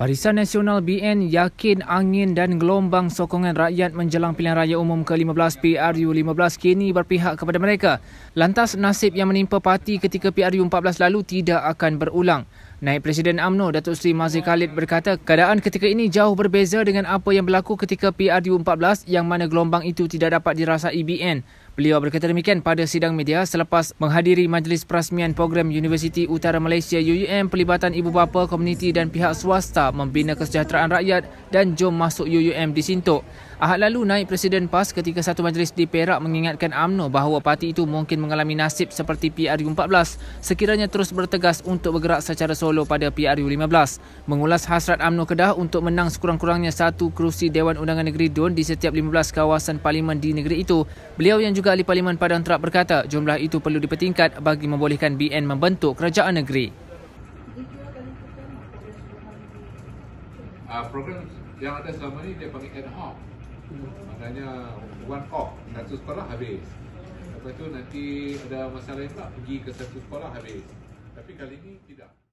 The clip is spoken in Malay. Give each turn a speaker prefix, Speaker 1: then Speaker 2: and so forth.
Speaker 1: Barisan Nasional BN yakin angin dan gelombang sokongan rakyat menjelang pilihan raya umum ke-15 PRU-15 kini berpihak kepada mereka. Lantas nasib yang menimpa parti ketika PRU-14 lalu tidak akan berulang. Naib Presiden AMNO Datuk Seri Mazli Khalid berkata keadaan ketika ini jauh berbeza dengan apa yang berlaku ketika PRU14 yang mana gelombang itu tidak dapat dirasai e BN. Beliau berkata demikian pada sidang media selepas menghadiri majlis perasmian program Universiti Utara Malaysia UUM pelibatan ibu bapa, komuniti dan pihak swasta membina kesejahteraan rakyat dan jom masuk UUM di Sintok. Ahad lalu naik Presiden PAS ketika satu majlis di Perak mengingatkan AMNO bahawa parti itu mungkin mengalami nasib seperti PRU14 sekiranya terus bertegas untuk bergerak secara solo. Solo pada PRU15. Mengulas hasrat UMNO Kedah untuk menang sekurang-kurangnya satu kerusi Dewan Undangan Negeri DUN di setiap 15 kawasan parlimen di negeri itu, beliau yang juga ahli parlimen Padang Terap berkata jumlah itu perlu dipertingkat bagi membolehkan BN membentuk kerajaan negeri.
Speaker 2: Uh, program yang ada selama ni dia panggil ad hoc. Maknanya one off, satu sekolah habis. Lepas tu nanti ada masalah tak pergi ke satu sekolah habis. Tapi kali ini tidak.